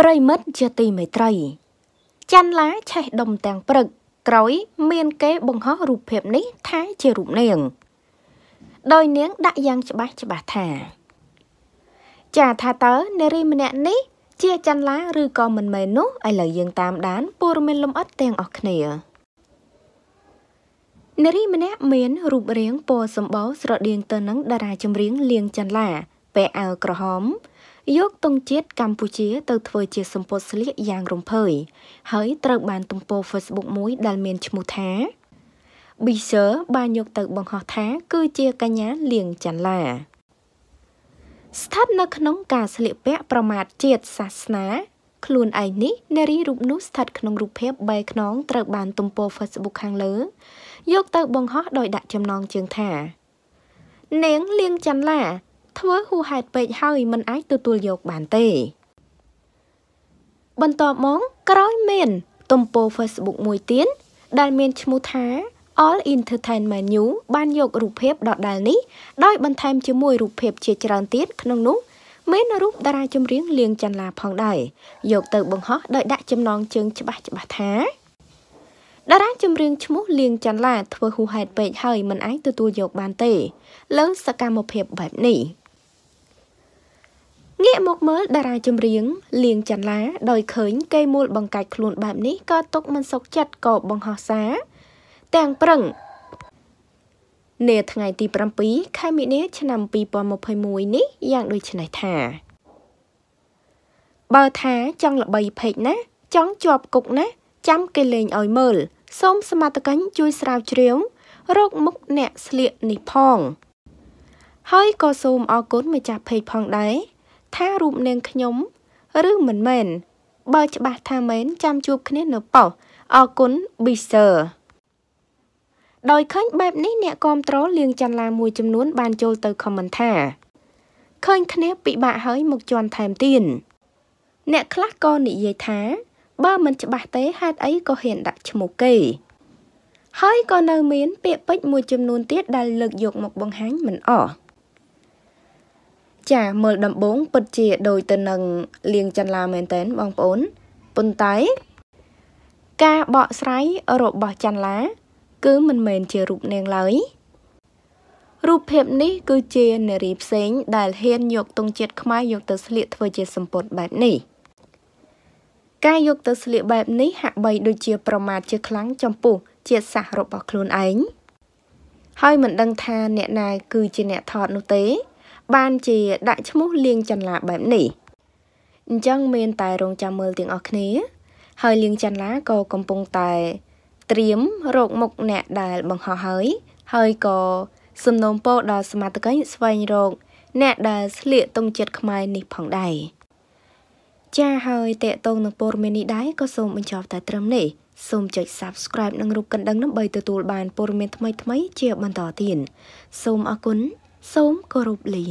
ប្រិមិត្តជាទីមេត្រីចាន់ឡាឆេះដុំទាំងព្រឹកក្រោយមានគេបង្ហោះរូបភាពនេះថាជារូបនាង ដោយនាងដាក់យ៉ាងច្បាស់ច្បាស់ថា ចាថាតើនារីម្នាក់នេះជាចាន់ឡាឬក៏មិនមែននោះឥឡូវយើងតាមដានព័ត៌មានលម្អិតទាំងអស់គ្នានារីម្នាក់មានរូបរាងពណ៌សម្បូរស្រដៀងទៅនឹងតារាចម្រៀងលៀងចន្ទឡាពាក់អាវក្រហមយកទង់ជាតិកម្ពុជាទៅធ្វើជាសម្ពត់ស្លៀកយ៉ាងរំភើយហើយត្រូវ បាន ទំព័រ Facebook មួយ ដែលមានឈ្មោះថា Bisher បានយកទៅបង្ហោះថា គឺជាកញ្ញាលៀងចន្ទឡាស្ថិតនៅ ក្នុងការស្លៀកពាក់ប្រមាថជាតិសាសនាខ្លួនឯងនេះនារីរូបនោះស្ថិតក្នុងរូបភាពបែកខ្នងត្រូវបាន ទំព័រ Facebook ខាង លើ យក ទៅ បង្ហោះដោយដាក់ចំណងជើងថានាងលៀងចន្ទឡាធ្វើហួសហេតុពេកហើយមិនអាចទទួលយកបានទេ បន្ទាប់មកក្រោយមាន ទំព័រ Facebook មួយទៀតដែលមានឈ្មោះថា All Entertainment New បានយករូបភាពដដែលនេះដោយបន្ថែមជាមួយរូបភាពជាច្រើនទៀតក្នុងនោះមានរូបតារាចម្រៀងលៀងចន្ទឡាផងដែរយកទៅបង្ហោះដោយដាក់ចំណងជើងច្បាស់ច្បាស់ថាតារាចម្រៀងឈ្មោះលៀងចន្ទឡាធ្វើហួសហេតុពេកហើយមិនអាចទទួលយកបានទេលើសកម្មភាពបែបនេះងាកមកមើលតារាចម្រៀងលៀងចន្លាដោយឃើញគេមូលបង្កាច់ខ្លួនបែបនេះក៏ទុកមិនសុខចិត្តក៏បង្ហោះសារទាំងប្រឹង នាថ្ងៃទី7ខែមីនាឆ្នាំ2021នេះយ៉ាង ដូចនេះថាបើថាចង់ល្បីពេកណាចង់ជាប់គុកណាចាំគេលេងឲ្យមើលសូមសមត្ថកិច្ចជួយស្រាវជ្រាវរកមុខអ្នកស្លៀកនេះផង ហើយក៏សូមអរគុណម្ចាស់ពេកផងដែរថារូបនាងខ្ញុំ ឬមិនមែនបើ ច្បាស់ថាមែនចាំជួបគ្នានៅប៉ុស្តិ៍អរគុណ Biser ដោយឃើញបែបនេះអ្នកគ្រប់ត្រូលលៀងចន្លាមួយចំនួនបានចូលទៅខមមិនថាឃើញគ្នាពិបាកហើយមកជន់ថែមទៀតអ្នកខ្លះក៏និយាយថា បើមិនច្បាស់ទេហេតុអីក៏ហ៊ានដាក់ឈ្មោះគេហើយក៏នៅមានពាក្យពេចន៍មួយចំនួនទៀតដែលលើកយក មកបង្ហាញមិនអស់ចាមើលដំបងពិតជា ដូចទៅនឹងលៀងចន្លាមែនតែនបងប្អូនប៉ុន្តែ ការបកស្រាយរបស់ចន្លាគឺមិនមែនជារូបនាងឡើយរូបភាពនេះគឺជានារីផ្សេងដែលហ៊ានយកទង់ជាតិខ្មែរយកទៅស្លៀកធ្វើជាសម្ពត់បែបនេះការយកទៅស្លៀកបែបនេះហាក់បីដូចជា ប្រមាថជាខ្លាំងចំពោះជាតិសាសន៍របស់ខ្លួនឯងហើយ មិនដឹងថាអ្នកណាគឺជាអ្នកថតនោះទេបានជាដាក់ឈ្មោះលៀងចន្លាបែបនេះអញ្ចឹងមានតែរងចាំមើលទាំងអស់គ្នា ហើយលៀងចន្លាក៏កំពុងតែ ត្រៀមរកមុខអ្នកដែលបង្ហោះហើយ ហើយក៏សំណូមពរដល់សមាជិកស្វែងរកអ្នកដែលស្លៀកទង់ជាតិខ្មែរនេះផងដែរចាហើយតេតងនឹងព័ត៌មាននេះដែរក៏សូមបញ្ចប់តែត្រឹមនេះសូមចុច Subscribe និងរូបកណ្ដឹងដើម្បីទទួលបានព័ត៌មានថ្មីៗជាបន្តទៀតសូមអរគុណសូមគោរពលា